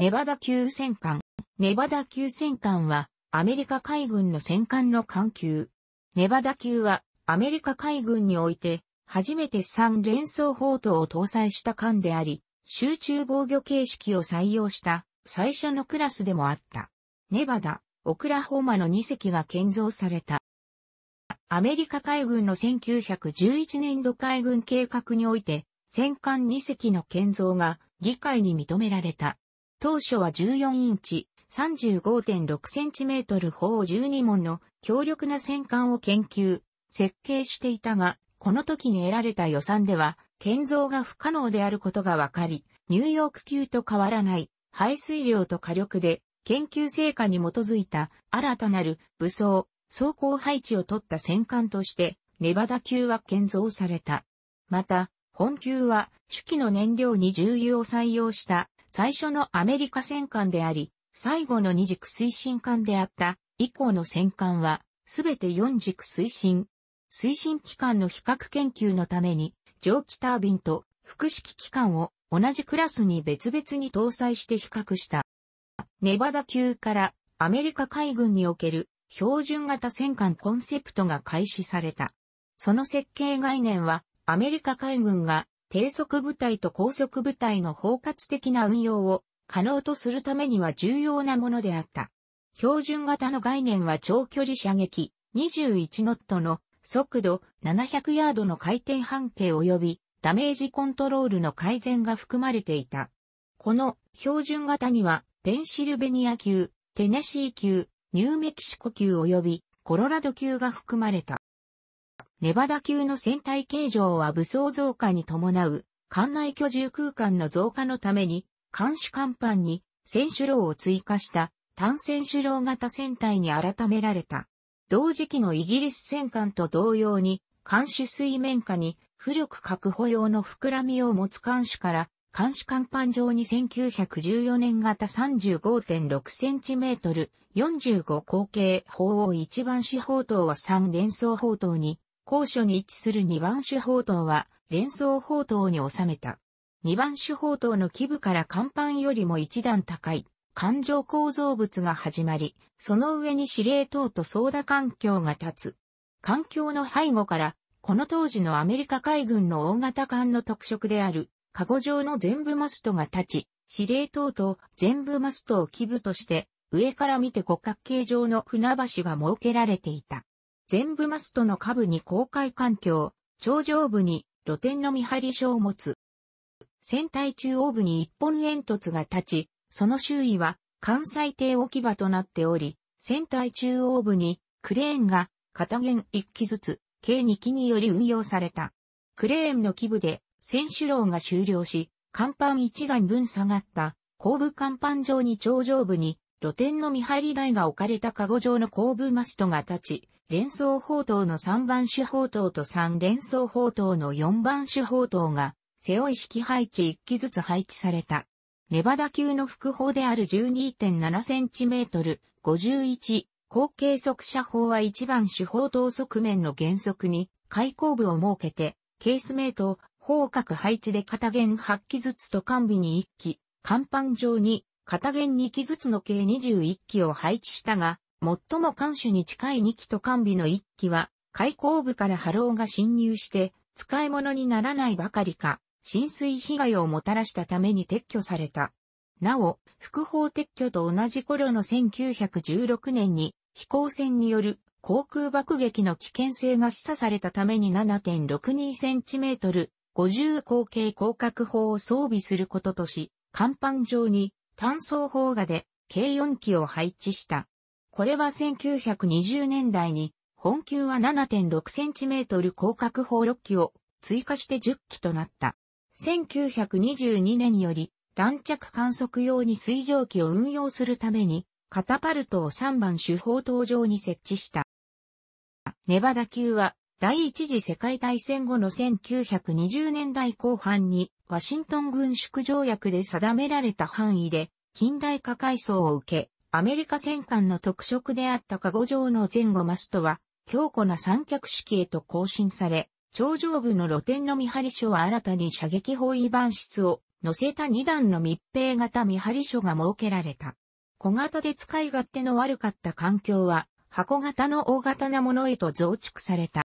ネバダ級戦艦。ネバダ級戦艦は、アメリカ海軍の戦艦の艦級。ネバダ級は、アメリカ海軍において、初めて三連装砲塔を搭載した艦であり、集中防御形式を採用した最初のクラスでもあった。ネバダ、オクラホーマの2隻が建造された。アメリカ海軍の1911年度海軍計画において、戦艦2隻の建造が議会に認められた。当初は14インチ、35.6センチメートル砲12門の強力な戦艦を研究、設計していたが、この時に得られた予算では、建造が不可能であることが分かり、ニューヨーク級と変わらない排水量と火力で研究成果に基づいた新たなる武装、装甲配置を取った戦艦として、ネバダ級は建造された。また、本級は主機の燃料に重油を採用した最初のアメリカ戦艦であり、最後の二軸推進艦であった以降の戦艦は、すべて四軸推進。推進機関の比較研究のために、蒸気タービンと複式機関を同じクラスに別々に搭載して比較した。ネバダ級からアメリカ海軍における標準型戦艦コンセプトが開始された。その設計概念はアメリカ海軍が低速部隊と高速部隊の包括的な運用を可能とするためには重要なものであった。標準型の概念は長距離射撃21ノットの速度700ヤードの回転半径及びダメージコントロールの改善が含まれていた。この標準型にはペンシルベニア級、テネシー級、ニューメキシコ級及びコロラド級が含まれた。ネバダ級の船体形状は武装増加に伴う、艦内居住空間の増加のために、艦首甲板に、船首楼を追加した単船首楼型船体に改められた。同時期のイギリス戦艦と同様に、艦首水面下に浮力確保用の膨らみを持つ艦首から、艦首甲板上に1914年型35.6センチメートル45口径砲を一番四方塔は三連装砲に高所に位置する二番手砲塔は、連想砲塔に収めた。二番手砲塔の基部から甲板よりも一段高い、環状構造物が始まり、その上に司令塔と操舵環境が立つ。環境の背後から、この当時のアメリカ海軍の大型艦の特色である、カゴ状の全部マストが立ち、司令塔と全部マストを基部として、上から見て五角形状の船橋が設けられていた。全部マストの下部に公開環境、頂上部に露天の見張り所を持つ。船体中央部に一本煙突が立ち、その周囲は関西艇置き場となっており、船体中央部にクレーンが片弦一機ずつ、計二機により運用された。クレーンの基部で船首楼が終了し、甲板一段分下がった後部甲板上に頂上部に露天の見張り台が置かれたカゴ状の後部マストが立ち、連想砲塔の3番手砲塔と3連想砲塔の4番手砲塔が、背負い式配置1機ずつ配置された。ネバダ級の副砲である 12.7cm、51、後継速射砲は1番手砲塔側面の原則に、開口部を設けて、ケースメイト、砲角配置で片弦8機ずつと完備に1機、甲板上に片弦2機ずつの計21機を配置したが、最も艦首に近い2機と艦尾の1機は、開口部から波浪が侵入して、使い物にならないばかりか、浸水被害をもたらしたために撤去された。なお、副砲撤去と同じ頃の1916年に、飛行船による航空爆撃の危険性が示唆されたために 7.62cm 50口径広角砲を装備することとし、甲板上に単装砲がで計4機を配置した。これは1920年代に、本球は 7.6cm 広角砲6機を追加して10機となった。1922年より、弾着観測用に水蒸気を運用するために、カタパルトを3番手法塔上に設置した。ネバダ級は、第一次世界大戦後の1920年代後半に、ワシントン軍縮条約で定められた範囲で、近代化改装を受け、アメリカ戦艦の特色であったカゴ上の前後マストは、強固な三脚式へと更新され、頂上部の露天の見張り所は新たに射撃砲位板室を乗せた2段の密閉型見張り所が設けられた。小型で使い勝手の悪かった環境は、箱型の大型なものへと増築された。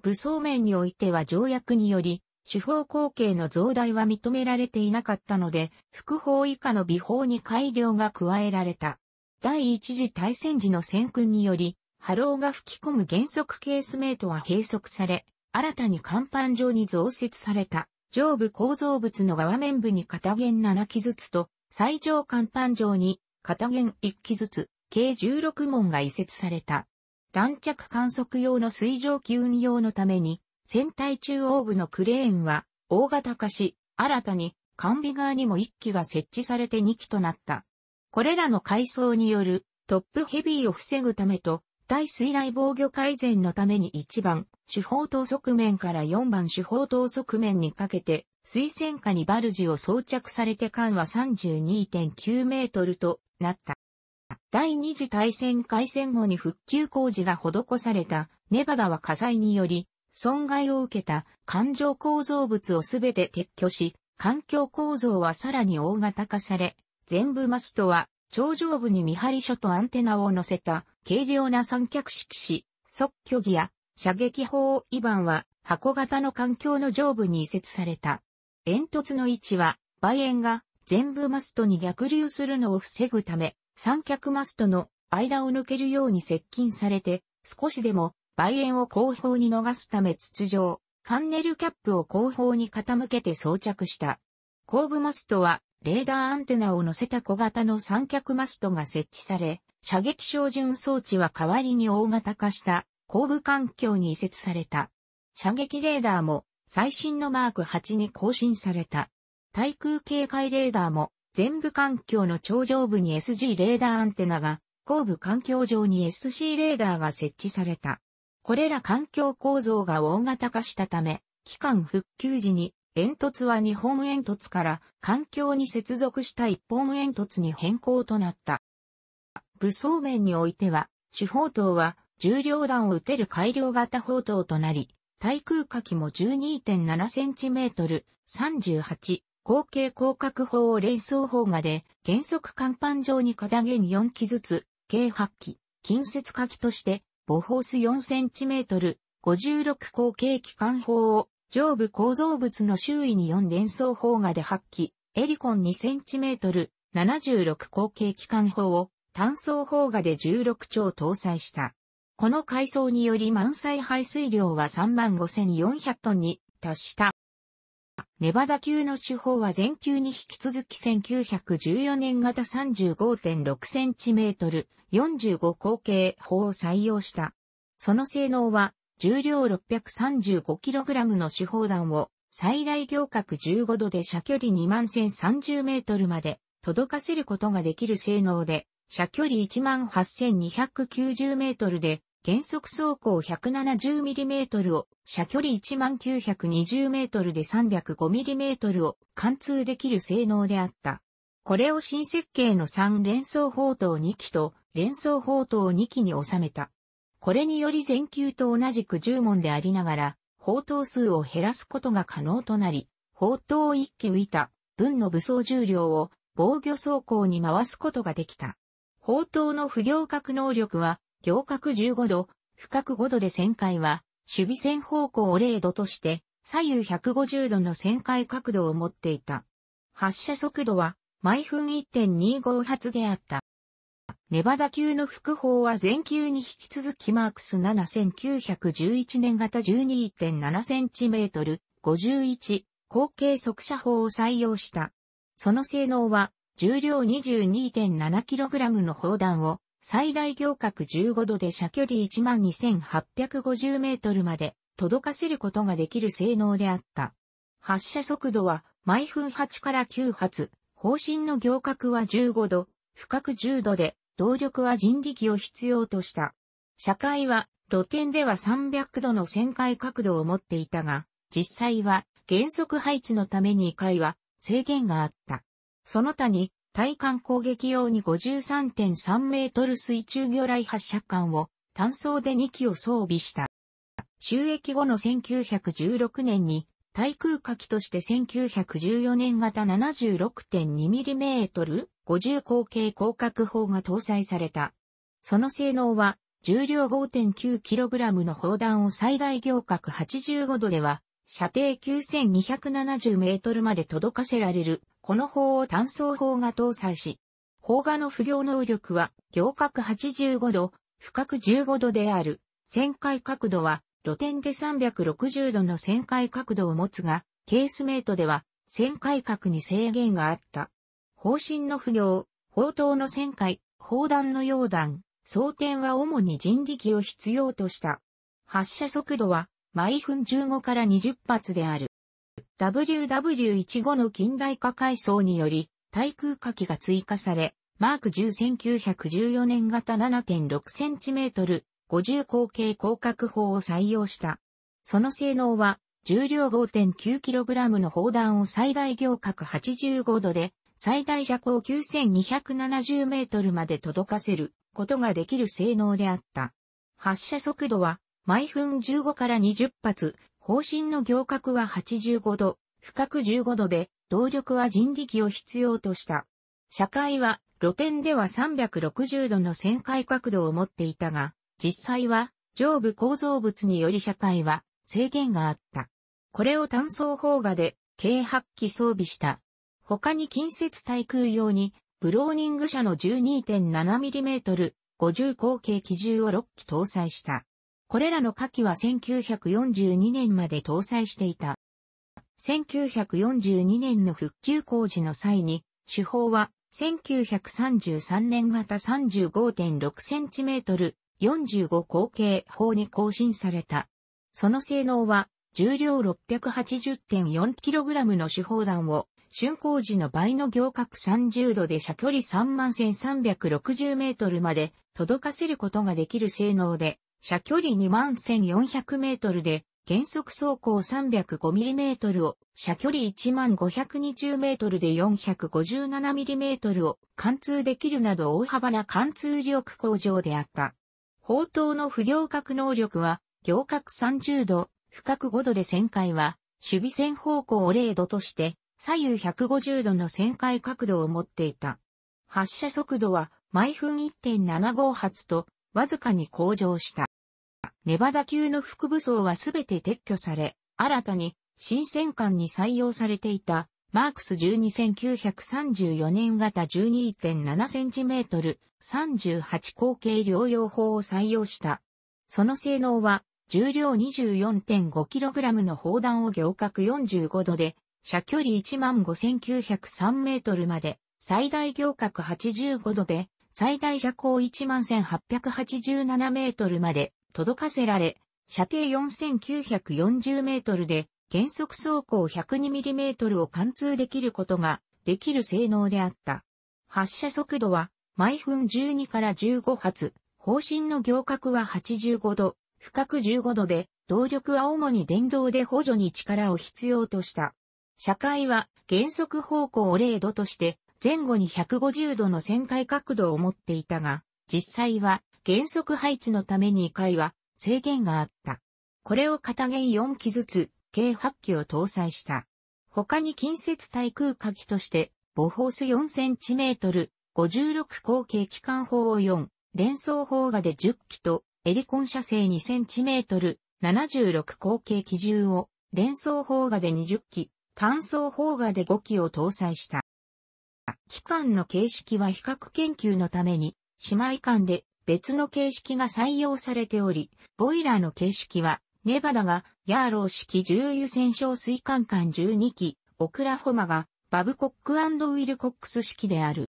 武装面においては条約により、主法後継の増大は認められていなかったので、副法以下の美法に改良が加えられた。第一次大戦時の戦訓により、波浪が吹き込む原則ケースメイトは閉塞され、新たに甲板上に増設された上部構造物の側面部に片弦7機ずつと、最上甲板上に片弦1機ずつ、計16門が移設された。弾着観測用の水蒸気運用のために、船体中央部のクレーンは大型化し、新たに完備側にも1機が設置されて2機となった。これらの改装によるトップヘビーを防ぐためと、対水雷防御改善のために1番、主砲塔側面から4番主砲塔側面にかけて、水戦下にバルジを装着されて間は32.9メートルとなった。第二次大戦開戦後に復旧工事が施されたネバダは火災により損害を受けた環状構造物をすべて撤去し、環境構造はさらに大型化され、全部マストは頂上部に見張り所とアンテナを乗せた軽量な三脚式し、即居儀や射撃砲イバンは箱型の環境の上部に移設された。煙突の位置は、馬煙が全部マストに逆流するのを防ぐため、三脚マストの間を抜けるように接近されて、少しでも梅園を後方に逃すため筒状、ファンネルキャップを後方に傾けて装着した。後部マストは、レーダーアンテナを乗せた小型の三脚マストが設置され、射撃照準装置は代わりに大型化した後部環境に移設された。射撃レーダーも最新のマーク8に更新された。対空警戒レーダーも全部環境の頂上部に SG レーダーアンテナが後部環境上に SC レーダーが設置された。これら環境構造が大型化したため、期間復旧時に煙突は日本煙突から環境に接続した一本煙突に変更となった。武装面においては、主砲塔は重量弾を撃てる改良型砲塔となり、対空火器も 12.7cm、38、後継広角砲を連装砲がで、原則甲板上に片弦4機ずつ、計8機、近接火器として、ボホース 4cm、56口径機関砲を上部構造物の周囲に4連装砲画で発揮、エリコン 2cm、76口径機関砲を単装砲画で16丁搭載した。この改装により満載排水量は35,400トンに達した。ネバダ級の手法は全級に引き続き1914年型 35.6cm、45口径砲を採用した。その性能は、重量 635kg の手法弾を最大行角15度で射距離2万1030メートルまで届かせることができる性能で、射距離1万8290メートルで原則走行 170mm を、車距離 1920m で 305mm を貫通できる性能であった。これを新設計の3連装砲塔2機と連装砲塔2機に収めた。これにより全級と同じく10門でありながら、砲塔数を減らすことが可能となり、砲塔1機浮いた分の武装重量を防御走行に回すことができた。砲塔の不行革能力は行角15度、深く5度で旋回は、守備線方向を0度として、左右150度の旋回角度を持っていた。発射速度は、毎分1.25発であった。ネバダ級の副砲は全級に引き続きマークス7911年型1 2 7トル51、後継速射砲を採用した。その性能は、重量 22.7kg の砲弾を最大行角15度で射距離12,850メートルまで届かせることができる性能であった。発射速度は毎分8から9発、方針の行角は15度、深く10度で、動力は人力を必要とした。車界は露天では300度の旋回角度を持っていたが、実際は減速配置のために1回は制限があった。その他に対艦攻撃用に53.3メートル水中魚雷発射管を単装で2機を装備した。収益後の1916年に対空火器として1914年型7 6 2トル50口径広角砲が搭載された。その性能は重量5 9ラムの砲弾を最大行角85度では射程9270メートルまで届かせられる、この砲を単装砲が搭載し、砲画の不行能力は、行角85度、深角15度である、旋回角度は、露天で360度の旋回角度を持つが、ケースメイトでは、旋回角に制限があった。砲身の不行、砲塔の旋回、砲弾の溶弾、装填は主に人力を必要とした。発射速度は毎分15から20発である。WW15 の近代化改装により、対空火器が追加され、マーク10914年型 7.6cm、50口径広角砲を採用した。その性能は、重量 5.9kg の砲弾を最大行角85度で、最大射高9270メートルまで届かせることができる性能であった。発射速度は毎分15から20発、方針の行角は85度、深く15度で、動力は人力を必要とした。車会は、露天では360度の旋回角度を持っていたが、実際は、上部構造物により車会は、制限があった。これを単装砲画で、計8機装備した。他に近接対空用に、ブローニング車の 12.7mm、50口径機銃を6機搭載した。これらの火器は1942年まで搭載していた。1942年の復旧工事の際に、手法は1933年型 35.6cm 45口径砲に更新された。その性能は重量 680.4kg の手法弾を竣工時の倍の行角30度で射距離3万1360メートルまで届かせることができる性能で、射距離2万1400メートルで、原則走行3 0 5トルを、射距離1万5 2 0ルで4 5 7トルを貫通できるなど大幅な貫通力向上であった。砲塔の不行角能力は、行角30度、深く5度で旋回は、守備線方向を0度として、左右150度の旋回角度を持っていた。発射速度は、毎分1 7 5発と、わずかに向上した。ネバダ級の副武装はすべて撤去され、新たに新戦艦に採用されていたマークス12934年型 12.7cm 38口径両用砲を採用した。その性能は重量 24.5kg の砲弾を行角45度で射距離15903メートルまで最大行角85度で最大射高11887メートルまで届かせられ、射程4940メートルで、原則走行 102mm を貫通できることができる性能であった。発射速度は毎分12から15発、方針の行角は85度、深く15度で、動力は主に電動で補助に力を必要とした。車界は原則方向を0度として、前後に150度の旋回角度を持っていたが、実際は原則配置のために回は制限があった。これを片弦4機ずつ、計8機を搭載した。他に近接対空火器として、ボホース 4cm、56口径機関砲を4、連装砲画で10機と、エリコン射精 2cm、76口径機銃を、連装砲画で20機、単装砲画で5機を搭載した。機関の形式は比較研究のために、姉妹間で別の形式が採用されており、ボイラーの形式は、ネバダがヤーロー式重油戦勝水管管12機、オクラホマがバブコックウィルコックス式である。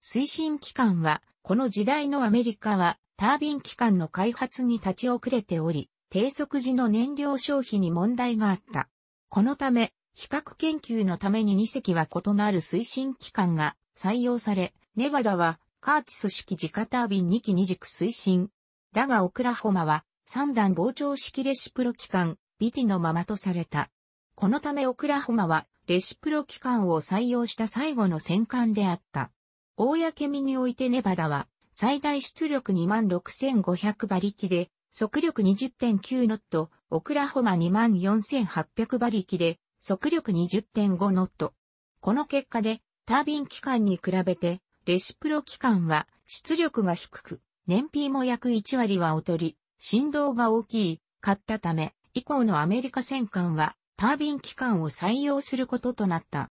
推進機関は、この時代のアメリカはタービン機関の開発に立ち遅れており、低速時の燃料消費に問題があった。このため、比較研究のために2隻は異なる推進機関が採用され、ネバダはカーティス式自家タービン2機2軸推進。だがオクラホマは3段膨張式レシプロ機関、ビティのままとされた。このためオクラホマはレシプロ機関を採用した最後の戦艦であった。大やけみにおいてネバダは最大出力26,500馬力で、速力20.9ノット、オクラホマ24,800馬力で、速力20.5ノット。この結果で、タービン機関に比べて、レシプロ機関は出力が低く、燃費も約1割は劣り、振動が大きい、買ったため、以降のアメリカ戦艦はタービン機関を採用することとなった。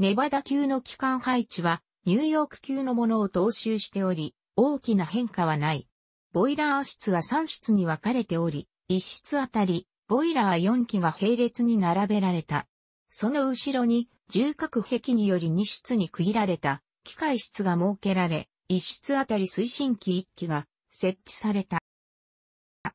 ネバダ級の機関配置はニューヨーク級のものを踏襲しており、大きな変化はない。ボイラー室は3室に分かれており、1室あたり、ボイラー4機が並列に並べられた。その後ろに、重角壁により2室に区切られた機械室が設けられ、一室あたり推進機一機が設置された。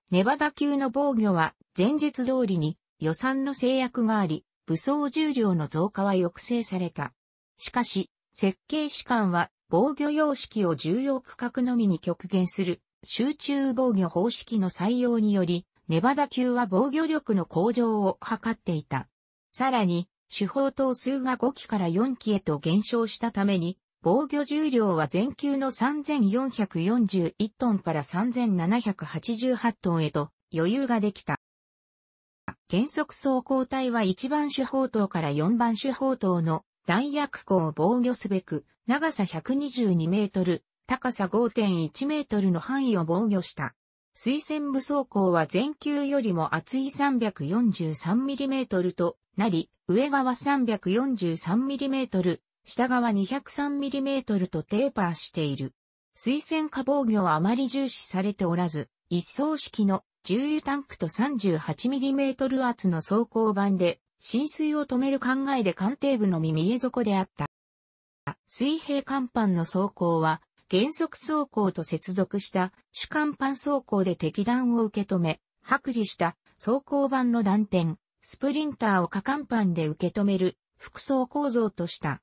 ネバダ級の防御は前日通りに予算の制約があり、武装重量の増加は抑制された。しかし、設計士官は防御様式を重要区画のみに極限する集中防御方式の採用により、ネバダ級は防御力の向上を図っていた。さらに、手法等数が5機から4機へと減少したために、防御重量は全球の3441トンから3788トンへと余裕ができた。原則走行体は1番手砲塔から4番手砲塔の弾薬庫を防御すべく、長さ122メートル、高さ5.1メートルの範囲を防御した。水戦部走行は全球よりも厚い 343mm となり、上側 343mm、下側 203mm とテーパーしている。水洗化防御はあまり重視されておらず、一層式の重油タンクと 38mm 圧の走行板で浸水を止める考えで艦艇部のみ見え底であった。水平甲板の走行は原則走行と接続した主艦板走行で敵弾を受け止め、剥離した走行板の断片、スプリンターを下艦板で受け止める複層構造とした。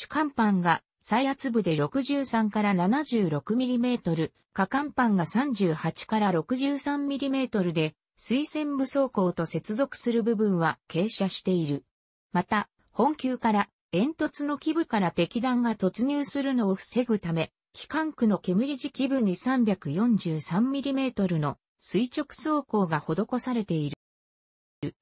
主干板が最圧部で63から 76mm、下干板が38から 63mm で、水線部走行と接続する部分は傾斜している。また、本球から煙突の基部から敵弾が突入するのを防ぐため、機関区の煙時基部に 343mm の垂直走行が施されている。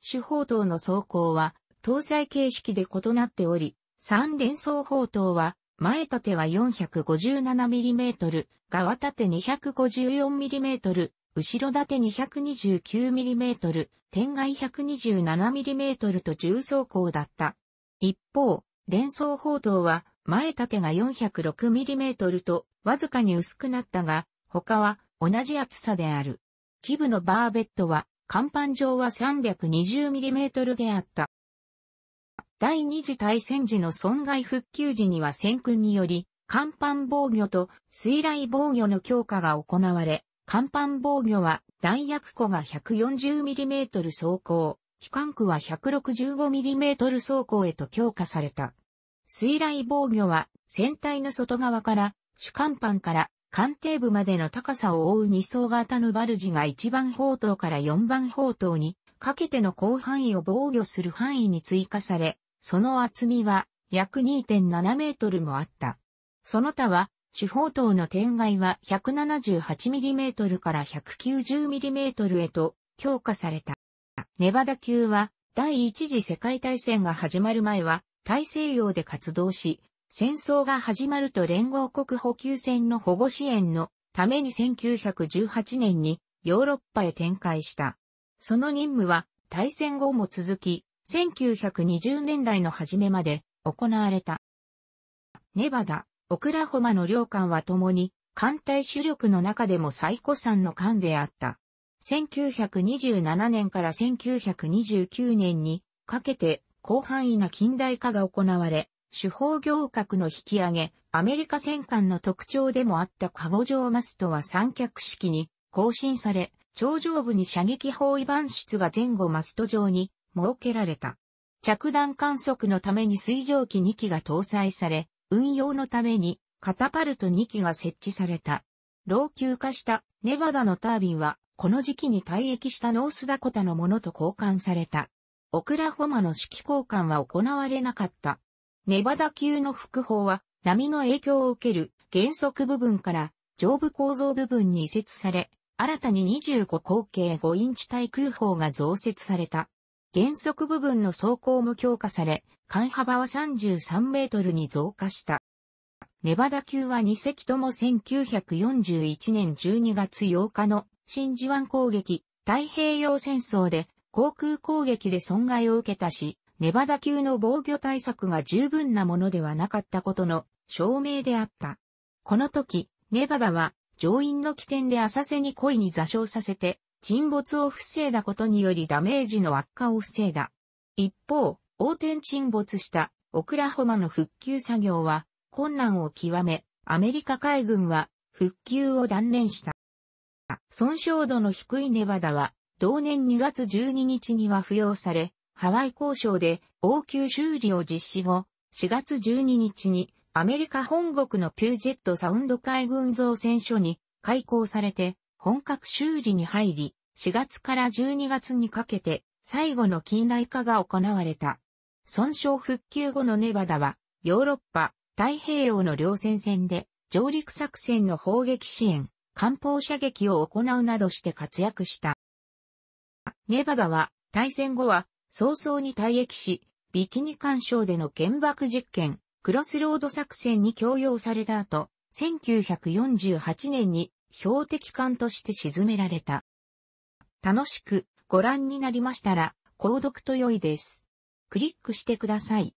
主砲塔の走行は搭載形式で異なっており、三連装砲塔は、前縦は 457mm、側縦 254mm、後ろ立 229mm、天外 127mm と重装甲だった。一方、連装砲塔は、前縦が 406mm と、わずかに薄くなったが、他は同じ厚さである。基部のバーベットは、甲板上は 320mm であった。第二次大戦時の損害復旧時には戦訓により、甲板防御と水雷防御の強化が行われ、甲板防御は弾薬庫が 140mm 走行、機関区は 165mm 走行へと強化された。水雷防御は船体の外側から主甲板から艦艇部までの高さを覆う2層型のバルジが1番砲塔から4番砲塔にかけての広範囲を防御する範囲に追加され、その厚みは約2.7メートルもあった。その他は、主砲塔の天外は 178mm から 190mm へと強化された。ネバダ級は第一次世界大戦が始まる前は大西洋で活動し、戦争が始まると連合国補給船の保護支援のために1918年にヨーロッパへ展開した。その任務は大戦後も続き、1920年代の初めまで行われた。ネバダ、オクラホマの両艦は共に艦隊主力の中でも最古参の艦であった。1927年から1929年にかけて広範囲な近代化が行われ、手法行革の引き上げ、アメリカ戦艦の特徴でもあったカゴ状マストは三脚式に更新され、頂上部に射撃包囲板室が前後マスト状に設けられた。着弾観測のために水蒸気2機が搭載され、運用のためにカタパルト2機が設置された。老朽化したネバダのタービンは、この時期に退役したノースダコタのものと交換された。オクラホマの指揮交換は行われなかった。ネバダ級の副砲は、波の影響を受ける原則部分から上部構造部分に移設され、新たに25口径5インチ対空砲が増設された。原則部分の走行も強化され、間幅は33メートルに増加した。ネバダ級は2隻とも1941年12月8日の真珠湾攻撃、太平洋戦争で航空攻撃で損害を受けたし、ネバダ級の防御対策が十分なものではなかったことの証明であった。この時、ネバダは上院の起点で浅瀬に恋に座礁させて沈没を防いだことによりダメージの悪化を防いだ。一方、横転沈没したオクラホマの復旧作業は困難を極め、アメリカ海軍は復旧を断念した。損傷度の低いネバダは同年2月12日には付与され、ハワイ交渉で応急修理を実施後、4月12日にアメリカ本国のピュージェットサウンド海軍造船所に開港されて、本格修理に入り、4月から12月にかけて最後の近代化が行われた。損傷復旧後のネバダは、ヨーロッパ、太平洋の両戦線で、上陸作戦の砲撃支援、艦砲射撃を行うなどして活躍した。ネバダは、大戦後は、早々に退役し、ビキニ干渉での原爆実験、クロスロード作戦に強要された後、1948年に標的艦として沈められた。楽しくご覧になりましたら、購読と良いです。クリックしてください。